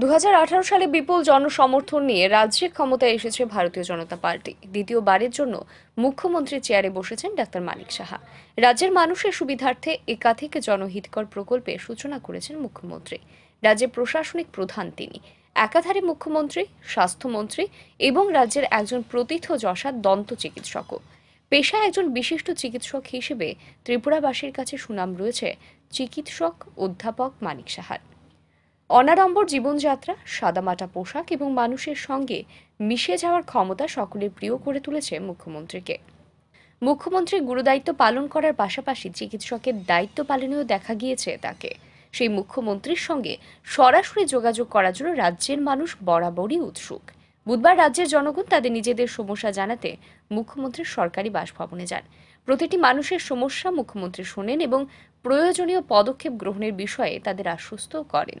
দু সালে বিপুল জনসমর্থন নিয়ে রাজ্যে ক্ষমতায় এসেছে ভারতীয় জনতা পার্টি দ্বিতীয়বারের জন্য মুখ্যমন্ত্রীর চেয়ারে বসেছেন ডাক্তার মানিক সাহা রাজ্যের মানুষের সুবিধার্থে একাধিক জনহিতকর প্রকল্পের সূচনা করেছেন মুখ্যমন্ত্রী রাজ্যে প্রশাসনিক প্রধান তিনি একাধারে মুখ্যমন্ত্রী স্বাস্থ্যমন্ত্রী এবং রাজ্যের একজন প্রতীথ যশা দন্ত চিকিৎসকও পেশায় একজন বিশিষ্ট চিকিৎসক হিসেবে ত্রিপুরাবাসীর কাছে সুনাম রয়েছে চিকিৎসক অধ্যাপক মানিক সাহার অনাড়ম্বর জীবনযাত্রা সাদামাটা পোশাক এবং মানুষের সঙ্গে মিশে যাওয়ার ক্ষমতা সকলের প্রিয় করে তুলেছে মুখ্যমন্ত্রীকে মুখ্যমন্ত্রী গুরুদায়িত্ব পালন করার পাশাপাশি চিকিৎসকের দায়িত্ব পালনেও দেখা গিয়েছে তাকে সেই মুখ্যমন্ত্রীর সঙ্গে সরাসরি যোগাযোগ করার জন্য রাজ্যের মানুষ বরাবরই উৎসুক বুধবার রাজ্যের জনগণ তাদের নিজেদের সমস্যা জানাতে মুখ্যমন্ত্রীর সরকারি বাসভবনে যান প্রতিটি মানুষের সমস্যা মুখ্যমন্ত্রী শোনেন এবং প্রয়োজনীয় পদক্ষেপ গ্রহণের বিষয়ে তাদের আশ্বস্ত করেন